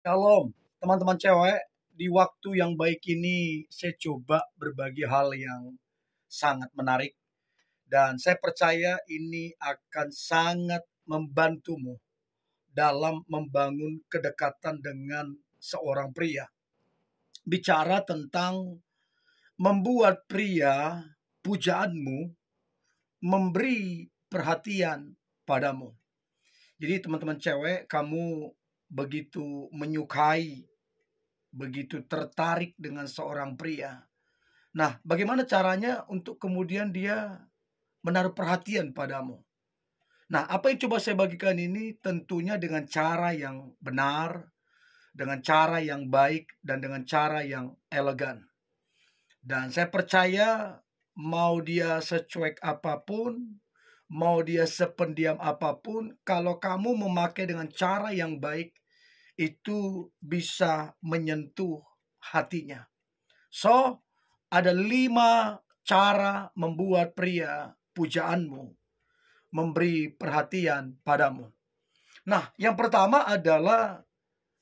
Shalom, teman-teman cewek. Di waktu yang baik ini, saya coba berbagi hal yang sangat menarik. Dan saya percaya ini akan sangat membantumu dalam membangun kedekatan dengan seorang pria. Bicara tentang membuat pria pujaanmu memberi perhatian padamu. Jadi teman-teman cewek, kamu begitu menyukai, begitu tertarik dengan seorang pria. Nah, bagaimana caranya untuk kemudian dia menaruh perhatian padamu? Nah, apa yang coba saya bagikan ini tentunya dengan cara yang benar, dengan cara yang baik, dan dengan cara yang elegan. Dan saya percaya mau dia secuek apapun, mau dia sependiam apapun, kalau kamu memakai dengan cara yang baik, itu bisa menyentuh hatinya. So, ada lima cara membuat pria pujaanmu memberi perhatian padamu. Nah, yang pertama adalah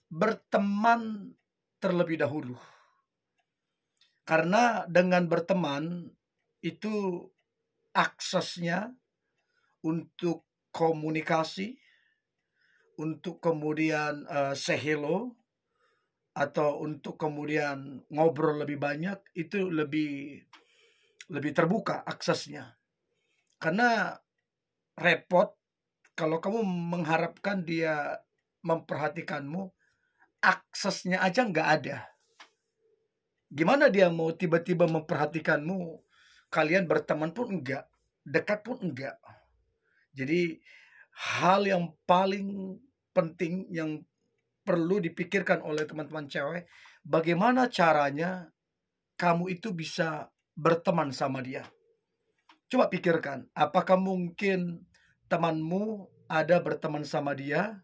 berteman terlebih dahulu. Karena dengan berteman itu aksesnya untuk komunikasi, untuk kemudian uh, eh, sehelo atau untuk kemudian ngobrol lebih banyak itu lebih lebih terbuka aksesnya karena repot kalau kamu mengharapkan dia memperhatikanmu aksesnya aja nggak ada gimana dia mau tiba-tiba memperhatikanmu kalian berteman pun enggak dekat pun enggak jadi hal yang paling penting yang perlu dipikirkan oleh teman-teman cewek bagaimana caranya kamu itu bisa berteman sama dia coba pikirkan apakah mungkin temanmu ada berteman sama dia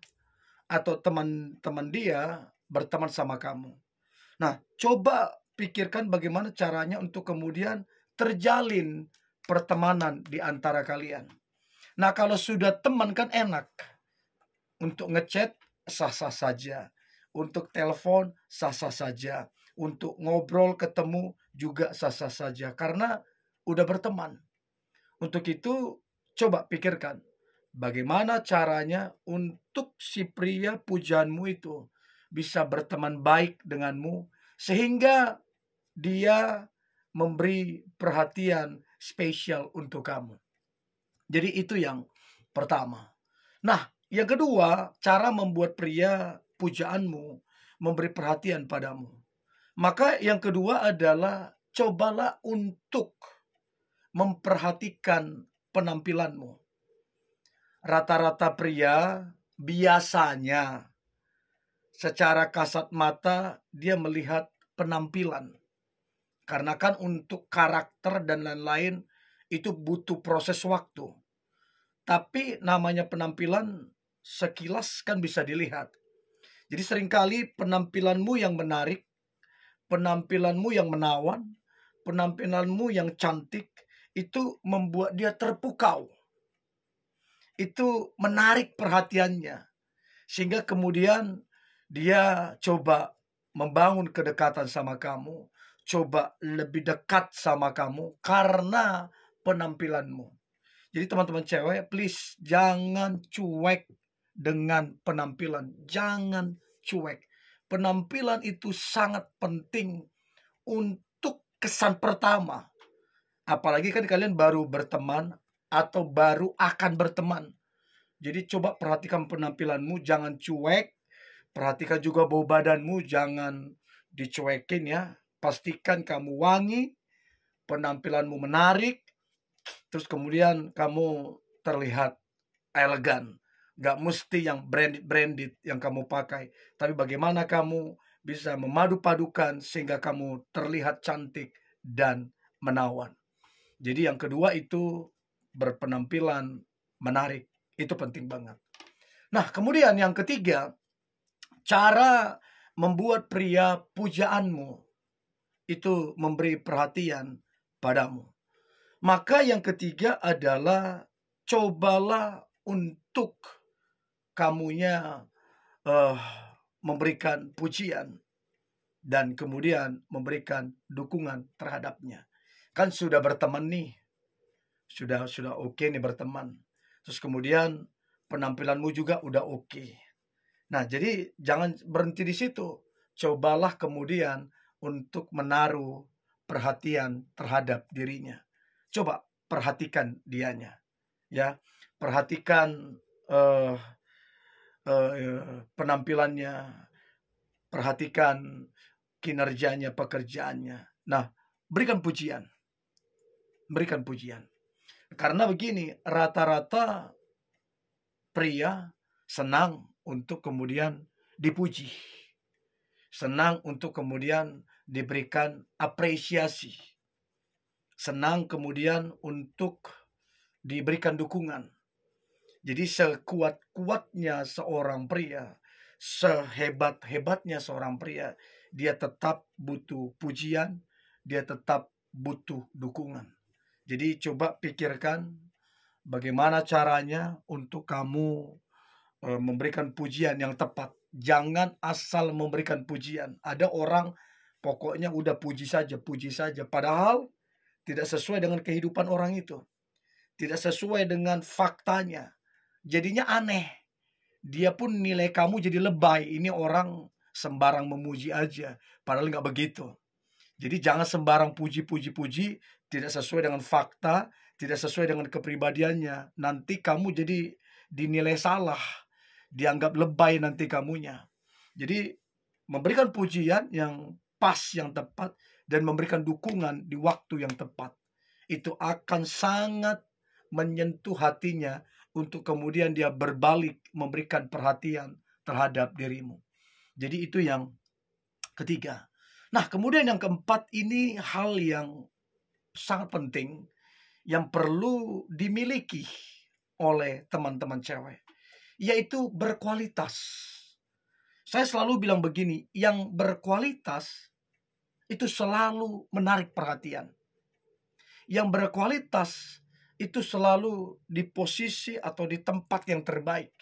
atau teman-teman dia berteman sama kamu nah coba pikirkan bagaimana caranya untuk kemudian terjalin pertemanan di antara kalian. Nah, kalau sudah teman kan enak. Untuk ngechat sah-sah saja, untuk telepon sah-sah saja, untuk ngobrol ketemu juga sah-sah saja karena udah berteman. Untuk itu coba pikirkan bagaimana caranya untuk si pria pujaanmu itu bisa berteman baik denganmu sehingga dia memberi perhatian spesial untuk kamu. Jadi itu yang pertama. Nah, yang kedua, cara membuat pria pujaanmu memberi perhatian padamu. Maka yang kedua adalah cobalah untuk memperhatikan penampilanmu. Rata-rata pria biasanya secara kasat mata dia melihat penampilan. Karena kan untuk karakter dan lain-lain itu butuh proses waktu. Tapi namanya penampilan sekilas kan bisa dilihat. Jadi seringkali penampilanmu yang menarik, penampilanmu yang menawan, penampilanmu yang cantik itu membuat dia terpukau. Itu menarik perhatiannya. Sehingga kemudian dia coba membangun kedekatan sama kamu, coba lebih dekat sama kamu karena penampilanmu. Jadi teman-teman cewek, please jangan cuek dengan penampilan. Jangan cuek. Penampilan itu sangat penting untuk kesan pertama. Apalagi kan kalian baru berteman atau baru akan berteman. Jadi coba perhatikan penampilanmu, jangan cuek. Perhatikan juga bau badanmu, jangan dicuekin ya. Pastikan kamu wangi, penampilanmu menarik, terus kemudian kamu terlihat elegan. Gak mesti yang branded-branded yang kamu pakai. Tapi bagaimana kamu bisa memadu-padukan sehingga kamu terlihat cantik dan menawan. Jadi yang kedua itu berpenampilan menarik. Itu penting banget. Nah, kemudian yang ketiga, cara membuat pria pujaanmu itu memberi perhatian padamu. Maka yang ketiga adalah cobalah untuk kamunya uh, memberikan pujian dan kemudian memberikan dukungan terhadapnya. Kan sudah berteman nih. Sudah sudah oke okay nih berteman. Terus kemudian penampilanmu juga udah oke. Okay. Nah, jadi jangan berhenti di situ. Cobalah kemudian untuk menaruh perhatian terhadap dirinya. Coba perhatikan dianya. Ya, perhatikan uh, Eh, eh, penampilannya, perhatikan kinerjanya, pekerjaannya. Nah, berikan pujian. Berikan pujian. Karena begini, rata-rata pria senang untuk kemudian dipuji. Senang untuk kemudian diberikan apresiasi. Senang kemudian untuk diberikan dukungan. Jadi sekuat-kuatnya seorang pria, sehebat-hebatnya seorang pria, dia tetap butuh pujian, dia tetap butuh dukungan. Jadi coba pikirkan bagaimana caranya untuk kamu e, memberikan pujian yang tepat. Jangan asal memberikan pujian. Ada orang pokoknya udah puji saja, puji saja. Padahal tidak sesuai dengan kehidupan orang itu. Tidak sesuai dengan faktanya jadinya aneh. Dia pun nilai kamu jadi lebay. Ini orang sembarang memuji aja. Padahal nggak begitu. Jadi jangan sembarang puji-puji-puji. Tidak sesuai dengan fakta. Tidak sesuai dengan kepribadiannya. Nanti kamu jadi dinilai salah. Dianggap lebay nanti kamunya. Jadi memberikan pujian yang pas, yang tepat. Dan memberikan dukungan di waktu yang tepat. Itu akan sangat menyentuh hatinya untuk kemudian dia berbalik memberikan perhatian terhadap dirimu. Jadi itu yang ketiga. Nah, kemudian yang keempat ini hal yang sangat penting yang perlu dimiliki oleh teman-teman cewek, yaitu berkualitas. Saya selalu bilang begini, yang berkualitas itu selalu menarik perhatian. Yang berkualitas itu selalu di posisi atau di tempat yang terbaik.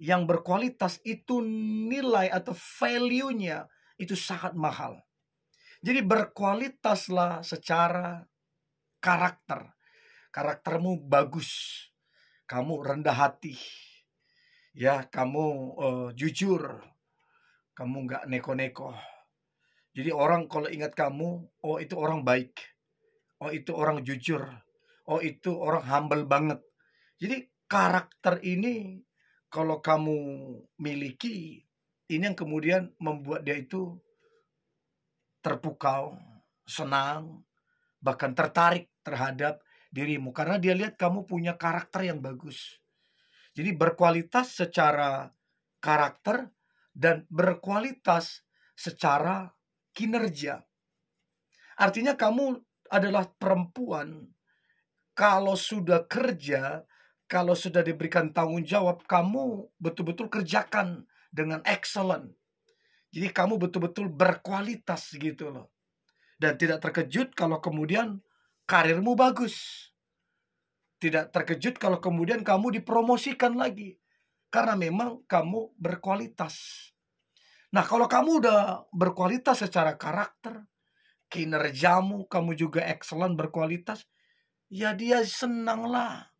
Yang berkualitas itu nilai atau value-nya itu sangat mahal. Jadi berkualitaslah secara karakter. Karaktermu bagus. Kamu rendah hati. Ya, kamu uh, jujur. Kamu nggak neko-neko. Jadi orang kalau ingat kamu, oh itu orang baik. Oh itu orang jujur oh itu orang humble banget. Jadi karakter ini kalau kamu miliki, ini yang kemudian membuat dia itu terpukau, senang, bahkan tertarik terhadap dirimu karena dia lihat kamu punya karakter yang bagus. Jadi berkualitas secara karakter dan berkualitas secara kinerja. Artinya kamu adalah perempuan kalau sudah kerja, kalau sudah diberikan tanggung jawab, kamu betul-betul kerjakan dengan excellent. Jadi kamu betul-betul berkualitas gitu loh. Dan tidak terkejut kalau kemudian karirmu bagus. Tidak terkejut kalau kemudian kamu dipromosikan lagi. Karena memang kamu berkualitas. Nah kalau kamu udah berkualitas secara karakter, kinerjamu kamu juga excellent berkualitas, ya dia senanglah.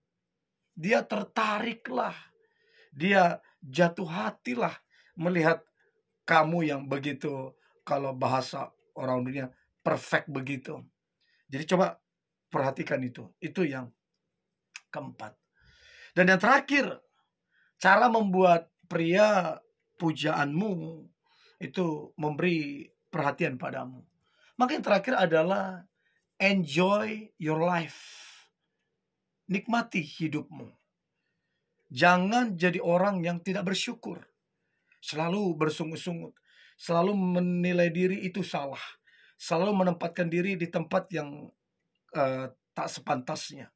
Dia tertariklah. Dia jatuh hatilah melihat kamu yang begitu kalau bahasa orang dunia perfect begitu. Jadi coba perhatikan itu. Itu yang keempat. Dan yang terakhir, cara membuat pria pujaanmu itu memberi perhatian padamu. Maka yang terakhir adalah Enjoy your life. Nikmati hidupmu. Jangan jadi orang yang tidak bersyukur. Selalu bersungut-sungut. Selalu menilai diri itu salah. Selalu menempatkan diri di tempat yang uh, tak sepantasnya.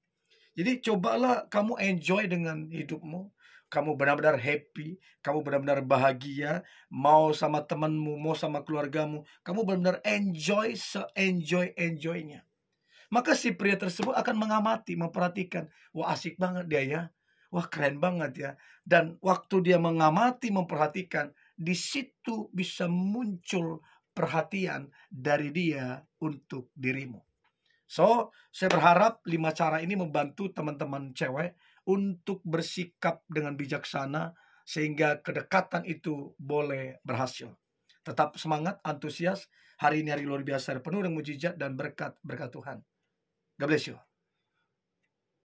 Jadi cobalah kamu enjoy dengan hidupmu. Kamu benar-benar happy, kamu benar-benar bahagia, mau sama temanmu, mau sama keluargamu, kamu benar-benar enjoy se-enjoy-enjoynya. Maka si pria tersebut akan mengamati, memperhatikan. Wah asik banget dia ya. Wah keren banget ya. Dan waktu dia mengamati, memperhatikan. Di situ bisa muncul perhatian dari dia untuk dirimu. So, saya berharap lima cara ini membantu teman-teman cewek untuk bersikap dengan bijaksana sehingga kedekatan itu boleh berhasil. Tetap semangat, antusias. Hari ini hari luar biasa, penuh dengan mujizat dan berkat berkat Tuhan. God bless you.